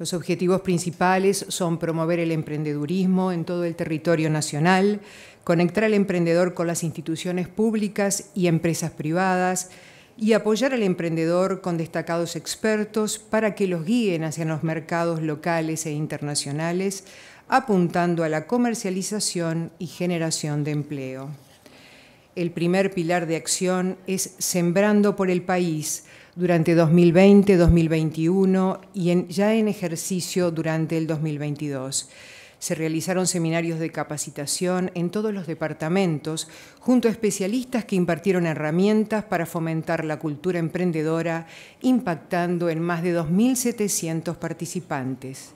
Los objetivos principales son promover el emprendedurismo en todo el territorio nacional, conectar al emprendedor con las instituciones públicas y empresas privadas y apoyar al emprendedor con destacados expertos para que los guíen hacia los mercados locales e internacionales, apuntando a la comercialización y generación de empleo. El primer pilar de acción es Sembrando por el País, durante 2020, 2021 y ya en ejercicio durante el 2022. Se realizaron seminarios de capacitación en todos los departamentos junto a especialistas que impartieron herramientas para fomentar la cultura emprendedora, impactando en más de 2.700 participantes.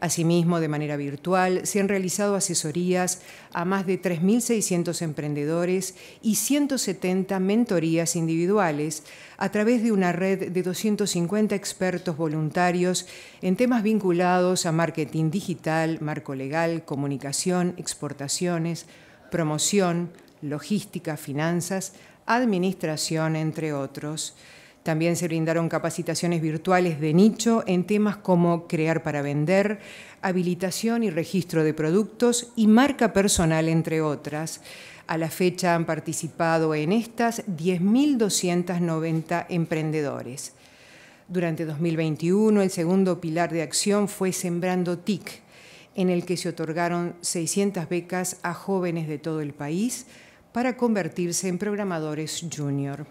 Asimismo, de manera virtual, se han realizado asesorías a más de 3.600 emprendedores y 170 mentorías individuales a través de una red de 250 expertos voluntarios en temas vinculados a marketing digital, marco legal, comunicación, exportaciones, promoción, logística, finanzas, administración, entre otros. También se brindaron capacitaciones virtuales de nicho en temas como crear para vender, habilitación y registro de productos y marca personal, entre otras. A la fecha han participado en estas 10.290 emprendedores. Durante 2021, el segundo pilar de acción fue Sembrando TIC, en el que se otorgaron 600 becas a jóvenes de todo el país para convertirse en programadores junior.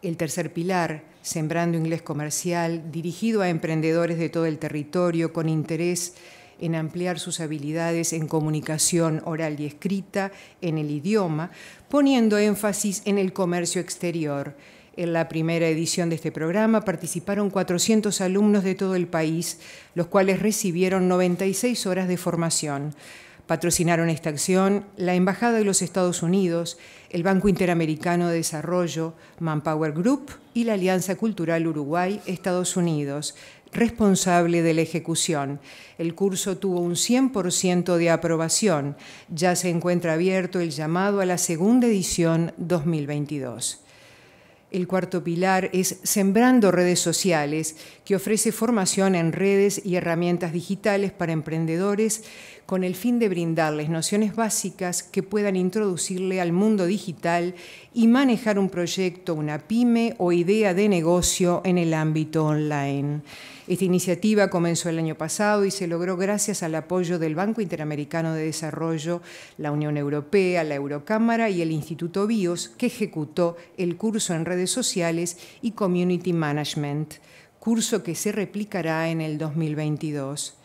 El tercer pilar, Sembrando Inglés Comercial, dirigido a emprendedores de todo el territorio con interés en ampliar sus habilidades en comunicación oral y escrita, en el idioma, poniendo énfasis en el comercio exterior. En la primera edición de este programa participaron 400 alumnos de todo el país, los cuales recibieron 96 horas de formación. Patrocinaron esta acción la Embajada de los Estados Unidos, el Banco Interamericano de Desarrollo, Manpower Group y la Alianza Cultural Uruguay-Estados Unidos, responsable de la ejecución. El curso tuvo un 100% de aprobación. Ya se encuentra abierto el llamado a la segunda edición 2022. El cuarto pilar es Sembrando Redes Sociales, que ofrece formación en redes y herramientas digitales para emprendedores con el fin de brindarles nociones básicas que puedan introducirle al mundo digital y manejar un proyecto, una pyme o idea de negocio en el ámbito online. Esta iniciativa comenzó el año pasado y se logró gracias al apoyo del Banco Interamericano de Desarrollo, la Unión Europea, la Eurocámara y el Instituto BIOS, que ejecutó el curso en redes sociales y Community Management, curso que se replicará en el 2022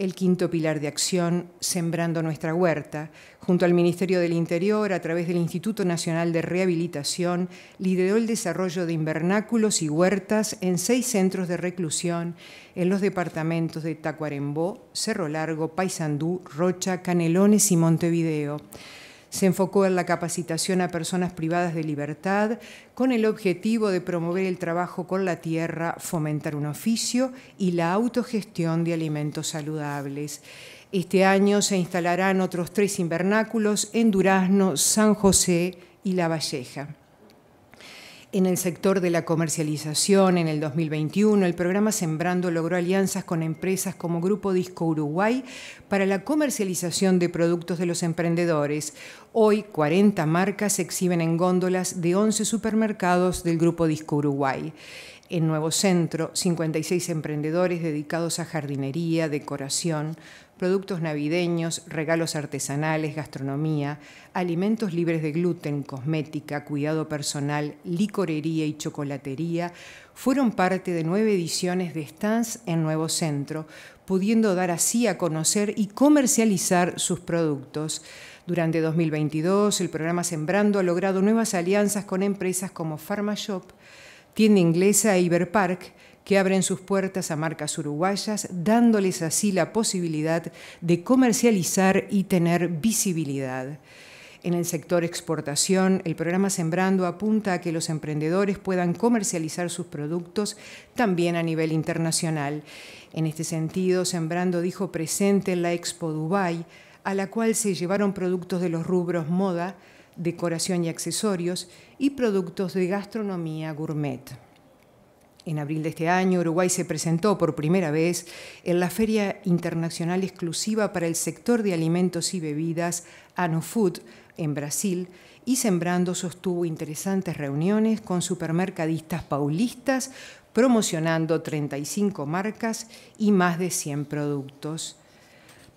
el quinto pilar de acción, Sembrando nuestra huerta, junto al Ministerio del Interior, a través del Instituto Nacional de Rehabilitación, lideró el desarrollo de invernáculos y huertas en seis centros de reclusión en los departamentos de Tacuarembó, Cerro Largo, Paysandú, Rocha, Canelones y Montevideo. Se enfocó en la capacitación a personas privadas de libertad con el objetivo de promover el trabajo con la tierra, fomentar un oficio y la autogestión de alimentos saludables. Este año se instalarán otros tres invernáculos en Durazno, San José y La Valleja en el sector de la comercialización en el 2021, el programa Sembrando logró alianzas con empresas como Grupo Disco Uruguay para la comercialización de productos de los emprendedores. Hoy, 40 marcas se exhiben en góndolas de 11 supermercados del Grupo Disco Uruguay. En Nuevo Centro, 56 emprendedores dedicados a jardinería, decoración, productos navideños, regalos artesanales, gastronomía, alimentos libres de gluten, cosmética, cuidado personal, licorería y chocolatería, fueron parte de nueve ediciones de stands en Nuevo Centro, pudiendo dar así a conocer y comercializar sus productos. Durante 2022, el programa Sembrando ha logrado nuevas alianzas con empresas como PharmaShop, Tienda Inglesa e Iberpark, que abren sus puertas a marcas uruguayas, dándoles así la posibilidad de comercializar y tener visibilidad. En el sector exportación, el programa Sembrando apunta a que los emprendedores puedan comercializar sus productos también a nivel internacional. En este sentido, Sembrando dijo presente en la Expo Dubai, a la cual se llevaron productos de los rubros moda, decoración y accesorios y productos de gastronomía gourmet. En abril de este año, Uruguay se presentó por primera vez en la Feria Internacional Exclusiva para el Sector de Alimentos y Bebidas, ANOFood, en Brasil, y Sembrando sostuvo interesantes reuniones con supermercadistas paulistas, promocionando 35 marcas y más de 100 productos.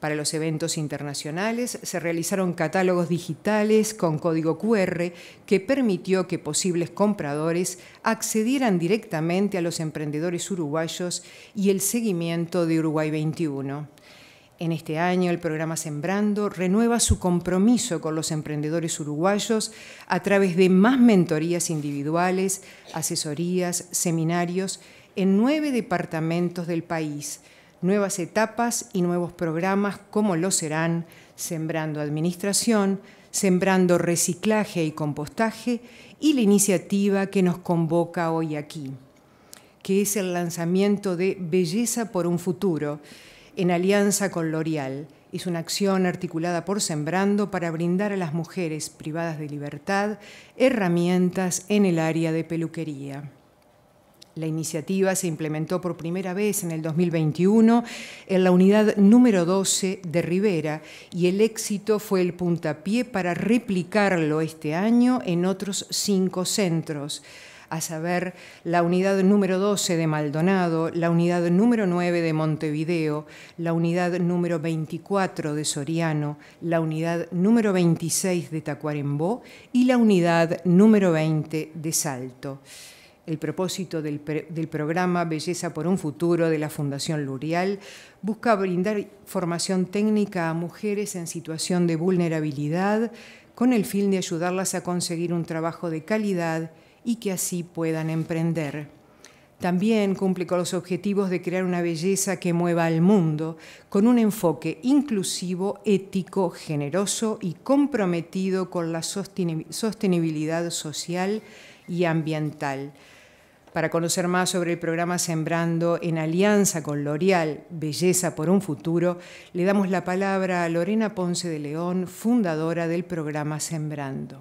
Para los eventos internacionales se realizaron catálogos digitales con código QR que permitió que posibles compradores accedieran directamente a los emprendedores uruguayos y el seguimiento de Uruguay 21. En este año, el programa Sembrando renueva su compromiso con los emprendedores uruguayos a través de más mentorías individuales, asesorías, seminarios en nueve departamentos del país nuevas etapas y nuevos programas como lo serán Sembrando Administración, Sembrando Reciclaje y Compostaje y la iniciativa que nos convoca hoy aquí, que es el lanzamiento de Belleza por un Futuro en alianza con L'Oreal. Es una acción articulada por Sembrando para brindar a las mujeres privadas de libertad herramientas en el área de peluquería. La iniciativa se implementó por primera vez en el 2021 en la unidad número 12 de Rivera y el éxito fue el puntapié para replicarlo este año en otros cinco centros a saber, la unidad número 12 de Maldonado, la unidad número 9 de Montevideo, la unidad número 24 de Soriano, la unidad número 26 de Tacuarembó y la unidad número 20 de Salto. El propósito del, programa Belleza por un Futuro de la Fundación Lurial busca brindar formación técnica a mujeres en situación de vulnerabilidad con el fin de ayudarlas a conseguir un trabajo de calidad y que así puedan emprender. También cumple con los objetivos de crear una belleza que mueva al mundo con un enfoque inclusivo, ético, generoso y comprometido con la sostenibilidad social y ambiental. Para conocer más sobre el programa Sembrando en alianza con L'Oreal, Belleza por un Futuro, le damos la palabra a Lorena Ponce de León, fundadora del programa Sembrando.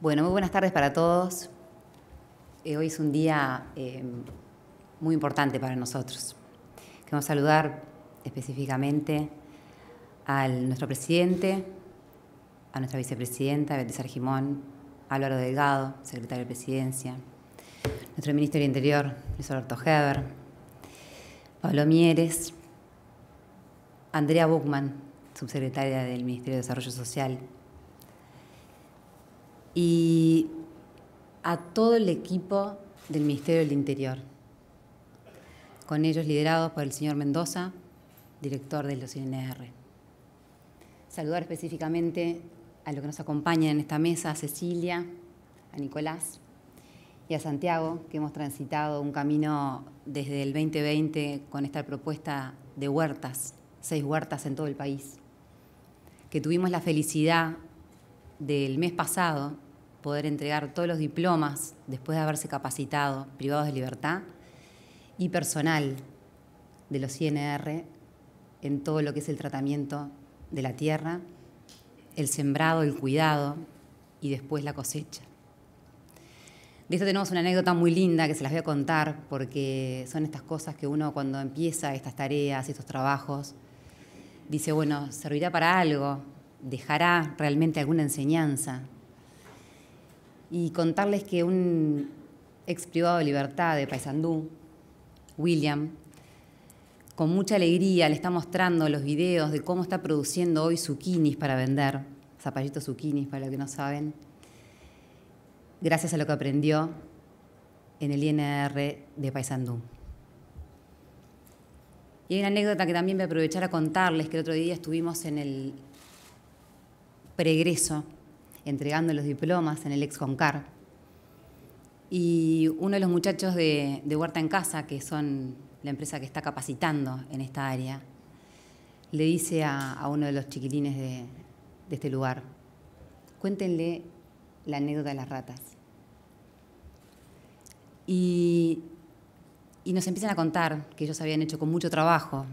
Bueno, muy buenas tardes para todos. Eh, hoy es un día eh, muy importante para nosotros. Queremos saludar específicamente a nuestro presidente, a nuestra vicepresidenta, Beatriz Argimón, Álvaro Delgado, secretario de Presidencia, nuestro ministro del Interior, Luis Alberto Heber, Pablo Mieres, Andrea Buchmann, subsecretaria del Ministerio de Desarrollo Social, y a todo el equipo del Ministerio del Interior, con ellos liderados por el señor Mendoza, director de los INR. Saludar específicamente a los que nos acompañan en esta mesa, a Cecilia, a Nicolás y a Santiago, que hemos transitado un camino desde el 2020 con esta propuesta de huertas, seis huertas en todo el país, que tuvimos la felicidad del mes pasado poder entregar todos los diplomas después de haberse capacitado, privados de libertad, y personal de los INR en todo lo que es el tratamiento de la tierra el sembrado, el cuidado y después la cosecha. De esto tenemos una anécdota muy linda que se las voy a contar porque son estas cosas que uno cuando empieza estas tareas, estos trabajos, dice, bueno, servirá para algo, dejará realmente alguna enseñanza. Y contarles que un ex privado de libertad de Paysandú, William, con mucha alegría le está mostrando los videos de cómo está produciendo hoy zucchinis para vender, zapallitos zucchinis para los que no saben, gracias a lo que aprendió en el INR de Paysandú. Y hay una anécdota que también voy a aprovechar a contarles, que el otro día estuvimos en el pregreso, entregando los diplomas en el ex Concar. Y uno de los muchachos de Huerta en Casa, que son la empresa que está capacitando en esta área, le dice a, uno de los chiquilines de, este lugar, cuéntenle la anécdota de las ratas. Y, y, nos empiezan a contar que ellos habían hecho con mucho trabajo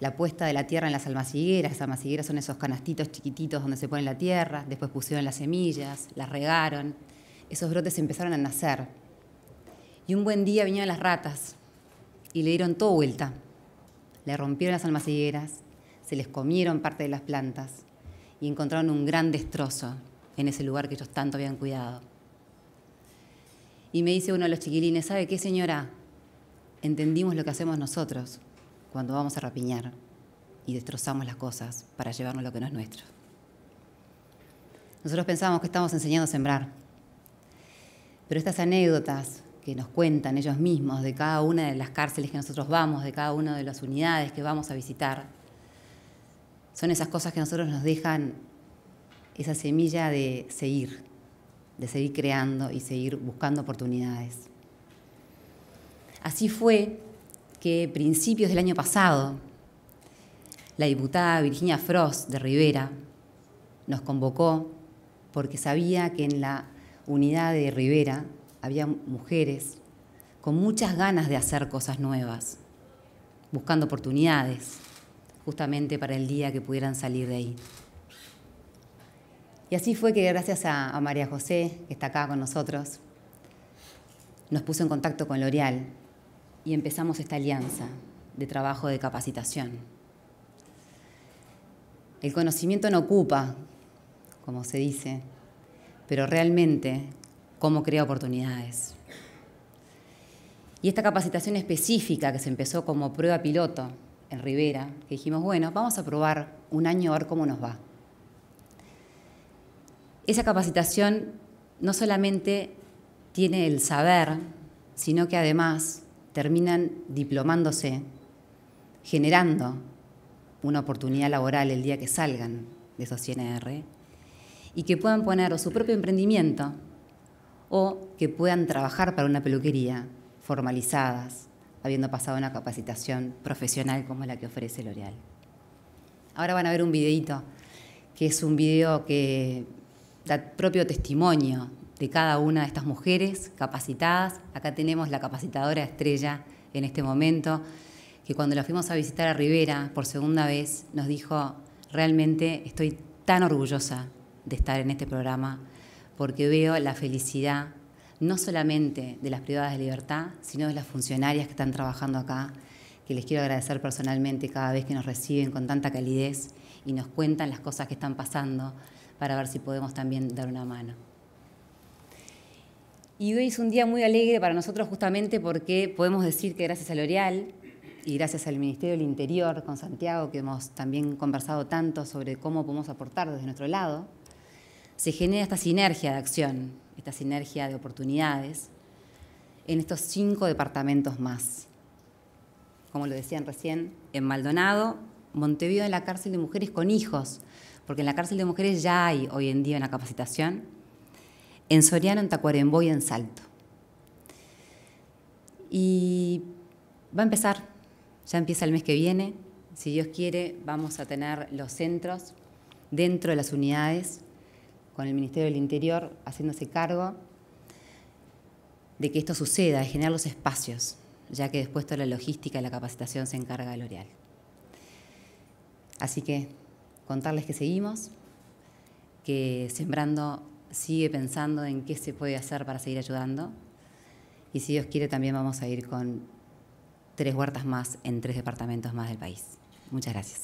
la puesta de la tierra en las almacigueras. Las almacigueras son esos canastitos chiquititos donde se pone la tierra, después pusieron las semillas, las regaron, esos brotes empezaron a nacer. Y un buen día vinieron las ratas y le dieron todo vuelta. Le rompieron las almacigueras, se les comieron parte de las plantas y encontraron un gran destrozo en ese lugar que ellos tanto habían cuidado. Y me dice uno de los chiquilines, ¿sabe qué señora? Entendimos lo que hacemos nosotros cuando vamos a rapiñar y destrozamos las cosas para llevarnos lo que no es nuestro. Nosotros pensábamos que estamos enseñando a sembrar, pero estas anécdotas que nos cuentan ellos mismos de cada una de las cárceles que nosotros vamos, de cada una de las unidades que vamos a visitar. Son esas cosas que a nosotros nos dejan esa semilla de seguir, de seguir creando y seguir buscando oportunidades. Así fue que principios del año pasado, la diputada Virginia Frost de Rivera nos convocó porque sabía que en la unidad de Rivera había mujeres con muchas ganas de hacer cosas nuevas, buscando oportunidades, justamente para el día que pudieran salir de ahí. Y así fue que gracias a, María José, que está acá con nosotros, nos puso en contacto con L'Oreal y empezamos esta alianza de trabajo de capacitación. El conocimiento no ocupa, como se dice, pero realmente cómo crea oportunidades. Y esta capacitación específica que se empezó como prueba piloto en Rivera, que dijimos, bueno, vamos a probar un año a ver cómo nos va. Esa capacitación no solamente tiene el saber, sino que además terminan diplomándose, generando una oportunidad laboral el día que salgan de esos CNR y que puedan poner su propio emprendimiento o que puedan trabajar para una peluquería formalizadas, habiendo pasado una capacitación profesional como la que ofrece L'Oreal. Ahora van a ver un videito, que es un video que da propio testimonio de cada una de estas mujeres capacitadas. Acá tenemos la capacitadora estrella en este momento, que cuando la fuimos a visitar a Rivera por segunda vez nos dijo, realmente estoy tan orgullosa de estar en este programa porque veo la felicidad no solamente de las privadas de libertad, sino de las funcionarias que están trabajando acá, que les quiero agradecer personalmente cada vez que nos reciben con tanta calidez y nos cuentan las cosas que están pasando para ver si podemos también dar una mano. Y hoy es un día muy alegre para nosotros justamente porque podemos decir que gracias a L'Oreal y gracias al Ministerio del Interior con Santiago, que hemos también conversado tanto sobre cómo podemos aportar desde nuestro lado, se genera esta sinergia de acción, esta sinergia de oportunidades en estos cinco departamentos más. Como lo decían recién, en Maldonado, Montevideo en la cárcel de mujeres con hijos, porque en la cárcel de mujeres ya hay hoy en día una capacitación, en Soriano, en Tacuarembó y en Salto. Y va a empezar, ya empieza el mes que viene, si Dios quiere, vamos a tener los centros dentro de las unidades con el Ministerio del Interior haciéndose cargo de que esto suceda, de generar los espacios, ya que después toda la logística y la capacitación se encarga de L'Oreal. Así que contarles que seguimos, que Sembrando sigue pensando en qué se puede hacer para seguir ayudando y si Dios quiere también vamos a ir con tres huertas más en tres departamentos más del país. Muchas gracias.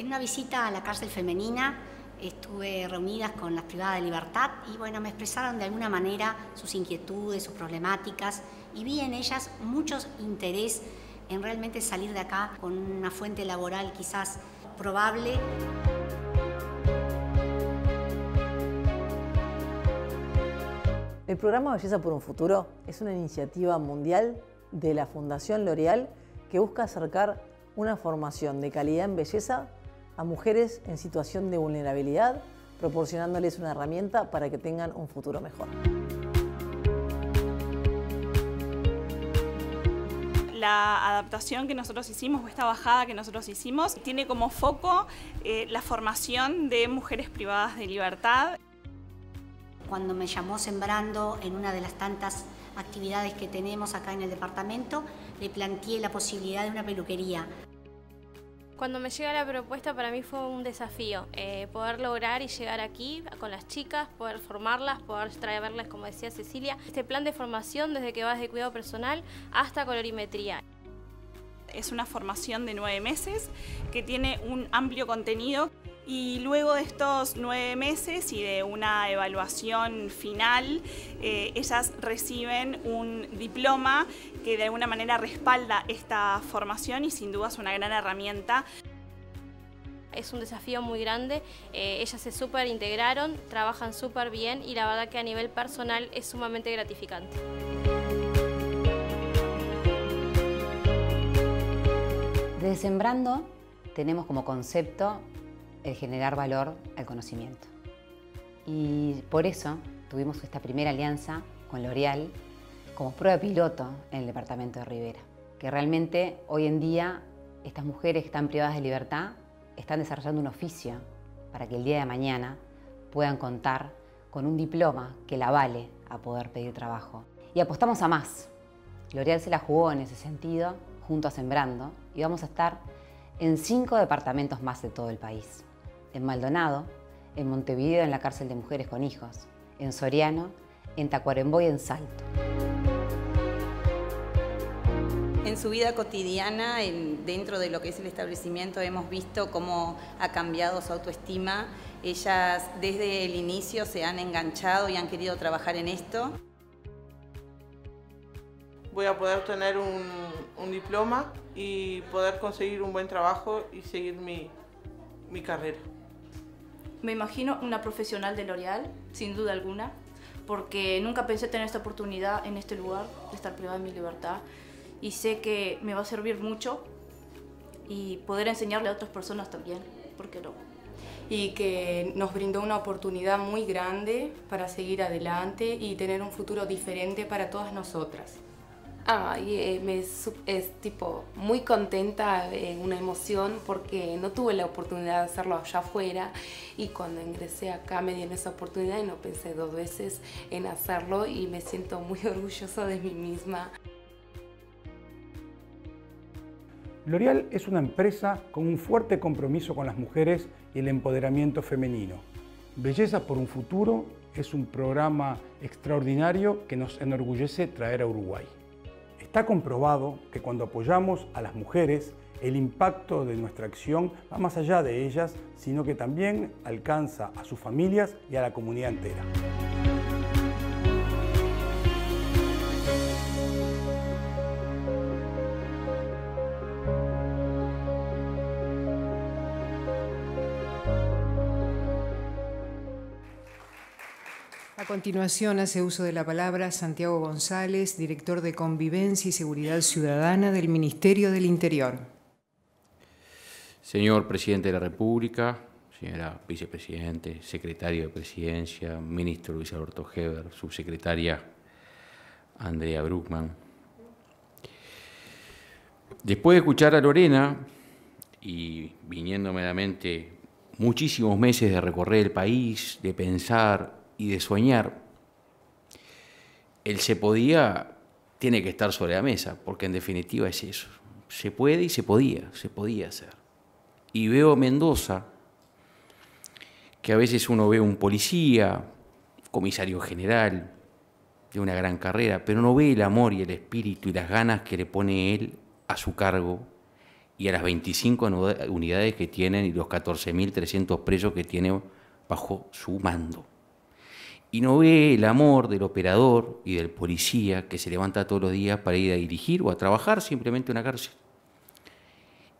En una visita a la cárcel femenina estuve reunidas con las privadas de libertad y bueno, me expresaron de alguna manera sus inquietudes, sus problemáticas y vi en ellas mucho interés en realmente salir de acá con una fuente laboral quizás probable. El programa Belleza por un Futuro es una iniciativa mundial de la Fundación L'Oreal que busca acercar una formación de calidad en belleza a mujeres en situación de vulnerabilidad, proporcionándoles una herramienta para que tengan un futuro mejor. la adaptación que nosotros hicimos o esta bajada que nosotros hicimos tiene como foco eh, la formación de mujeres privadas de libertad. Cuando me llamó Sembrando en una de las tantas actividades que tenemos acá en el departamento, le planteé la posibilidad de una peluquería. Cuando me llega la propuesta para mí fue un desafío, eh, poder lograr y llegar aquí con las chicas, poder formarlas, poder traerlas, como decía Cecilia, este plan de formación desde que vas de cuidado personal hasta colorimetría. Es una formación de nueve meses que tiene un amplio contenido y luego de estos nueve meses y de una evaluación final, eh, ellas reciben un diploma que de alguna manera respalda esta formación y sin duda es una gran herramienta. Es un desafío muy grande, eh, ellas se súper integraron, trabajan súper bien y la verdad que a nivel personal es sumamente gratificante. Desde Sembrando tenemos como concepto el generar valor al conocimiento. Y por eso tuvimos esta primera alianza con L'Oreal como prueba piloto en el departamento de Rivera, que realmente hoy en día estas mujeres que están privadas de libertad están desarrollando un oficio para que el día de mañana puedan contar con un diploma que la vale a poder pedir trabajo. Y apostamos a más. L'Oreal se la jugó en ese sentido, junto a Sembrando, y vamos a estar en cinco departamentos más de todo el país en Maldonado, en Montevideo en la cárcel de mujeres con hijos, en Soriano, en Tacuarembó y en Salto. En su vida cotidiana, dentro de lo que es el establecimiento, hemos visto cómo ha cambiado su autoestima. Ellas desde el inicio se han enganchado y han querido trabajar en esto. Voy a poder obtener un, diploma y poder conseguir un buen trabajo y seguir mi carrera. Me imagino una profesional de L'Oreal, sin duda alguna, porque nunca pensé tener esta oportunidad en este lugar, de estar privada de mi libertad, y sé que me va a servir mucho y poder enseñarle a otras personas también, porque no? Y que nos brindó una oportunidad muy grande para seguir adelante y tener un futuro diferente para todas nosotras y eh, me, es tipo muy contenta, una emoción, porque no tuve la oportunidad de hacerlo allá afuera y cuando ingresé acá me dieron esa oportunidad y no pensé dos veces en hacerlo y me siento muy orgullosa de mí misma. L'Oreal es una empresa con un fuerte compromiso con las mujeres y el empoderamiento femenino. Belleza por un futuro es un programa extraordinario que nos enorgullece traer a Uruguay. Está comprobado que cuando apoyamos a las mujeres, el impacto de nuestra acción va más allá de ellas, sino que también alcanza a sus familias y a la comunidad entera. continuación hace uso de la palabra Santiago González, director de Convivencia y Seguridad Ciudadana del Ministerio del Interior. Señor Presidente de la República, señora Vicepresidente, Secretario de Presidencia, Ministro Luis Alberto Heber, Subsecretaria Andrea Bruckman. Después de escuchar a Lorena y viniéndome a la mente muchísimos meses de recorrer el país, de pensar y de soñar, el se podía tiene que estar sobre la mesa, porque en definitiva es eso. Se puede y se podía, se podía hacer. Y veo a Mendoza, que a veces uno ve un policía, comisario general, de una gran carrera, pero no ve el amor y el espíritu y las ganas que le pone él a su cargo y a las 25 unidades que tienen y los 14.300 presos que tiene bajo su mando y no ve el amor del operador y del policía que se levanta todos los días para ir a dirigir o a trabajar simplemente una cárcel.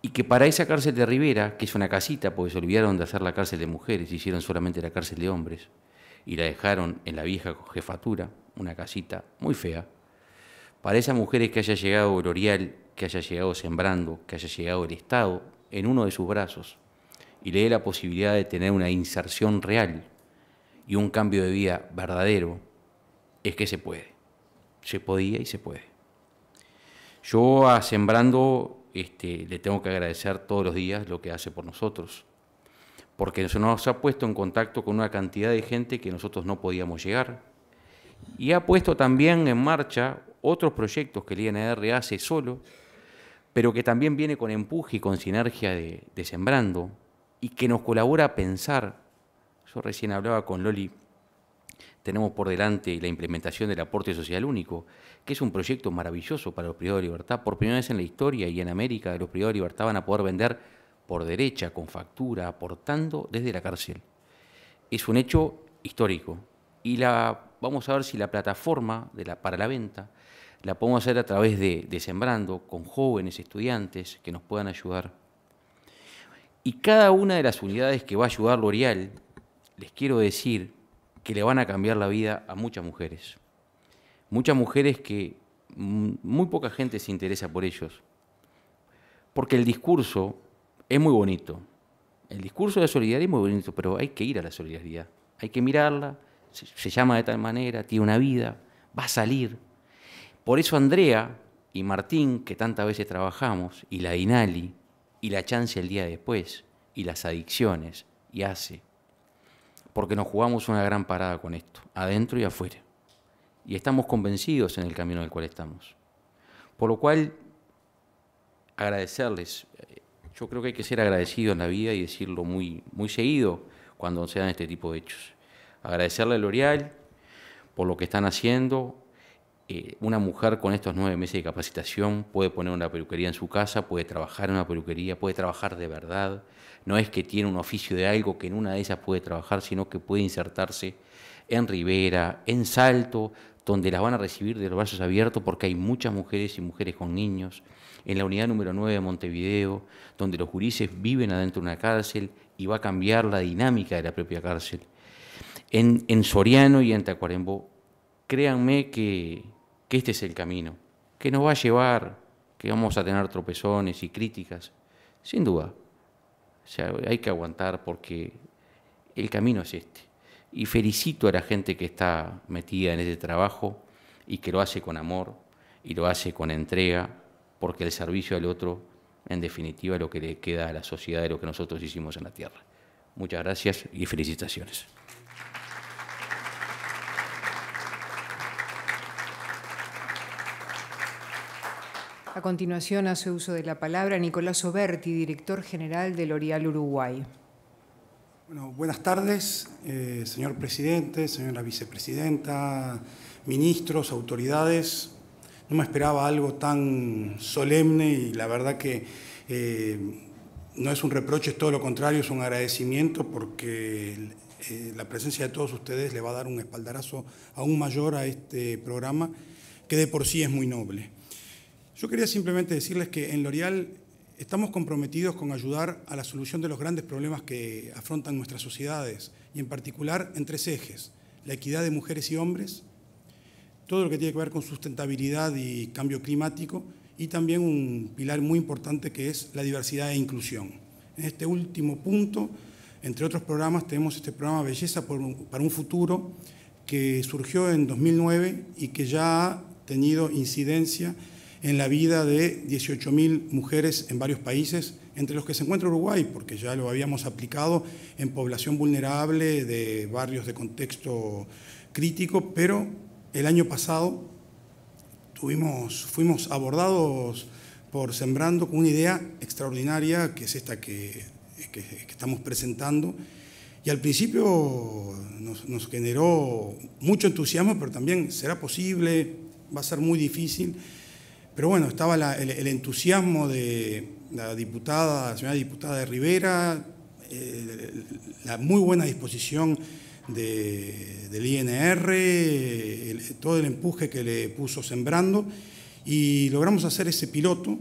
Y que para esa cárcel de Rivera, que es una casita, porque se olvidaron de hacer la cárcel de mujeres, hicieron solamente la cárcel de hombres, y la dejaron en la vieja jefatura, una casita muy fea, para esas mujeres que haya llegado Orial, que haya llegado Sembrando, que haya llegado el Estado en uno de sus brazos, y le dé la posibilidad de tener una inserción real y un cambio de vida verdadero, es que se puede. Se podía y se puede. Yo a ah, Sembrando este, le tengo que agradecer todos los días lo que hace por nosotros, porque eso nos ha puesto en contacto con una cantidad de gente que nosotros no podíamos llegar, y ha puesto también en marcha otros proyectos que el INR hace solo, pero que también viene con empuje y con sinergia de, de Sembrando, y que nos colabora a pensar yo recién hablaba con Loli, tenemos por delante la implementación del aporte social único, que es un proyecto maravilloso para los privados de libertad. Por primera vez en la historia y en América, los privados de libertad van a poder vender por derecha, con factura, aportando desde la cárcel. Es un hecho histórico. Y la, vamos a ver si la plataforma para la venta la podemos hacer a través de, Sembrando, con jóvenes estudiantes que nos puedan ayudar. Y cada una de las unidades que va a ayudar L'Oreal les quiero decir que le van a cambiar la vida a muchas mujeres. Muchas mujeres que muy poca gente se interesa por ellos. Porque el discurso es muy bonito. El discurso de la solidaridad es muy bonito, pero hay que ir a la solidaridad. Hay que mirarla, se llama de tal manera, tiene una vida, va a salir. Por eso Andrea y Martín, que tantas veces trabajamos, y la Inali, y la chance el día después, y las adicciones, y hace porque nos jugamos una gran parada con esto, adentro y afuera. Y estamos convencidos en el camino en el cual estamos. Por lo cual, agradecerles. Eh, yo creo que hay que ser agradecido en la vida y decirlo muy, muy seguido cuando se dan este tipo de hechos. Agradecerle a L'Oreal por lo que están haciendo, eh, una mujer con estos nueve meses de capacitación puede poner una peluquería en su casa, puede trabajar en una peluquería, puede trabajar de verdad. No es que tiene un oficio de algo que en una de esas puede trabajar, sino que puede insertarse en Rivera, en Salto, donde las van a recibir de los brazos abiertos porque hay muchas mujeres y mujeres con niños, en la unidad número 9 de Montevideo, donde los jurises viven adentro de una cárcel y va a cambiar la dinámica de la propia cárcel. En, en Soriano y en Tacuarembó, créanme que que este es el camino, que nos va a llevar, que vamos a tener tropezones y críticas, sin duda. hay que aguantar porque el camino es este. Y felicito a la gente que está metida en ese trabajo y que lo hace con amor y lo hace con entrega, porque el servicio al otro, en definitiva, es lo que le queda a la sociedad de lo que nosotros hicimos en la Tierra. Muchas gracias y felicitaciones. A continuación hace uso de la palabra Nicolás Oberti, director general del L'Oréal Uruguay. buenas tardes, eh, señor presidente, señora vicepresidenta, ministros, autoridades. No me esperaba algo tan solemne y la verdad que eh, no es un reproche, es todo lo contrario, es un agradecimiento porque eh, la presencia de todos ustedes le va a dar un espaldarazo aún mayor a este programa que de por sí es muy noble. Yo quería simplemente decirles que en L'Oreal estamos comprometidos con ayudar a la solución de los grandes problemas que afrontan nuestras sociedades y en particular en tres ejes, la equidad de mujeres y hombres, todo lo que tiene que ver con sustentabilidad y cambio climático y también un pilar muy importante que es la diversidad e inclusión. En este último punto, entre otros programas, tenemos este programa Belleza para un futuro que surgió en 2009 y que ya ha tenido incidencia en la vida de 18.000 mujeres en varios países, entre los que se encuentra Uruguay, porque ya lo habíamos aplicado en población vulnerable de barrios de contexto crítico, pero el año pasado tuvimos, fuimos abordados por Sembrando con una idea extraordinaria, que es esta que, estamos presentando, y al principio nos, nos, generó mucho entusiasmo, pero también será posible, va a ser muy difícil. Pero bueno, estaba el, entusiasmo de la diputada, la señora diputada de Rivera, eh, la muy buena disposición del INR, todo el empuje que le puso Sembrando, y logramos hacer ese piloto,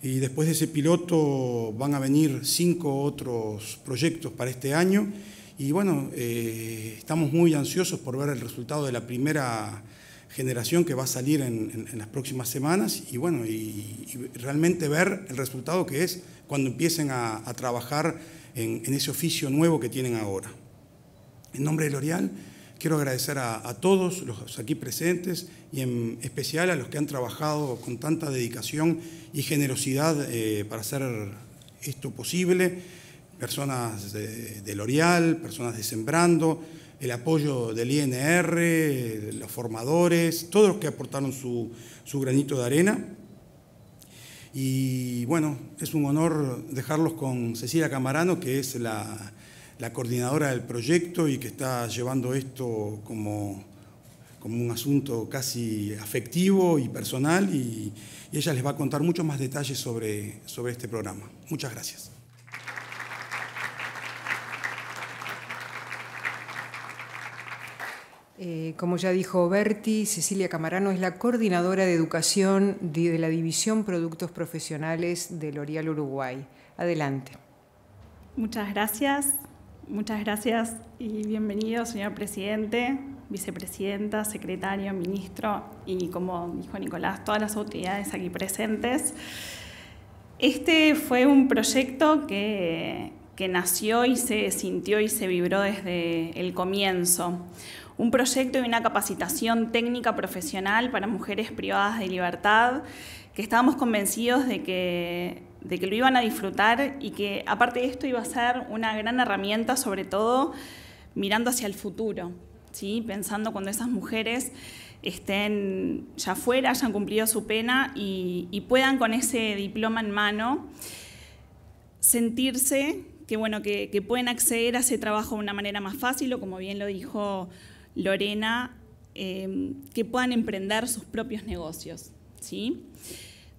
y después de ese piloto van a venir cinco otros proyectos para este año, y bueno, eh, estamos muy ansiosos por ver el resultado de la primera generación que va a salir en, las próximas semanas y bueno, y, realmente ver el resultado que es cuando empiecen a, trabajar en, ese oficio nuevo que tienen ahora. En nombre de L'Oreal, quiero agradecer a, todos los aquí presentes y en especial a los que han trabajado con tanta dedicación y generosidad eh, para hacer esto posible, personas de, de L'Oreal, personas de Sembrando, el apoyo del INR, los formadores, todos los que aportaron su, granito de arena. Y bueno, es un honor dejarlos con Cecilia Camarano, que es la, coordinadora del proyecto y que está llevando esto como, como un asunto casi afectivo y personal y, ella les va a contar muchos más detalles sobre, sobre este programa. Muchas gracias. Eh, como ya dijo Berti, Cecilia Camarano es la coordinadora de educación de, la División Productos Profesionales de L'Oreal Uruguay. Adelante. Muchas gracias. Muchas gracias y bienvenido, señor presidente, vicepresidenta, secretario, ministro y, como dijo Nicolás, todas las autoridades aquí presentes. Este fue un proyecto que, que nació y se sintió y se vibró desde el comienzo un proyecto y una capacitación técnica profesional para mujeres privadas de libertad, que estábamos convencidos de que, lo iban a disfrutar y que aparte de esto iba a ser una gran herramienta, sobre todo mirando hacia el futuro, ¿sí? pensando cuando esas mujeres estén ya fuera, hayan cumplido su pena y, puedan con ese diploma en mano sentirse que, bueno, que pueden acceder a ese trabajo de una manera más fácil o como bien lo dijo Lorena em, que puedan emprender sus propios negocios. ¿sí?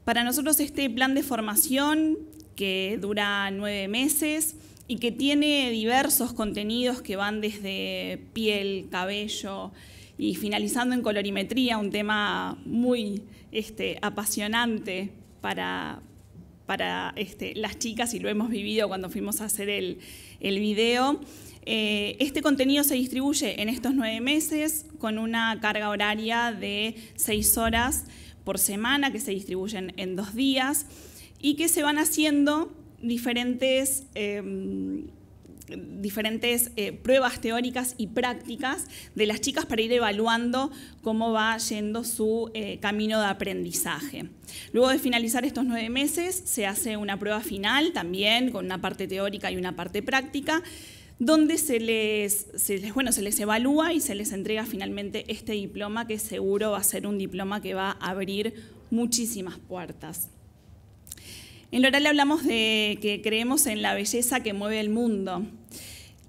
Para nosotros este plan de formación que dura nueve meses y que tiene diversos contenidos que van desde piel, cabello y finalizando en colorimetría, un tema muy este, apasionante para, para este, las chicas y lo hemos vivido cuando fuimos a hacer el, el video. Eh, este contenido se distribuye en estos nueve meses con una carga horaria de seis horas por semana que se distribuyen en dos días y que se van haciendo diferentes, em, diferentes eh, pruebas teóricas y prácticas de las chicas para ir evaluando cómo va yendo su eh, camino de aprendizaje. Luego de finalizar estos nueve meses, se hace una prueba final también con una parte teórica y una parte práctica donde se les, bueno, se les evalúa y se les entrega finalmente este diploma que seguro va a ser un diploma que va a abrir muchísimas puertas. En lo hablamos de que creemos en la belleza que mueve el mundo.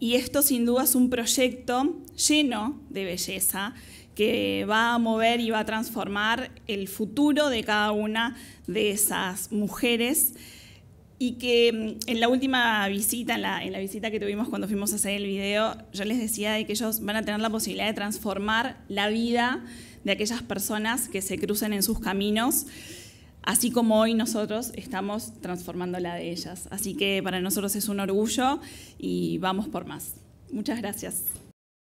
Y esto sin duda es un proyecto lleno de belleza que va a mover y va a transformar el futuro de cada una de esas mujeres y que mm, en la última visita, en la, visita que tuvimos cuando fuimos a hacer el video, yo les decía que ellos van a tener la posibilidad de transformar la vida de aquellas personas que se crucen en sus caminos, así como hoy nosotros estamos transformando la de ellas. Así que para nosotros es un orgullo y vamos por más. Muchas gracias.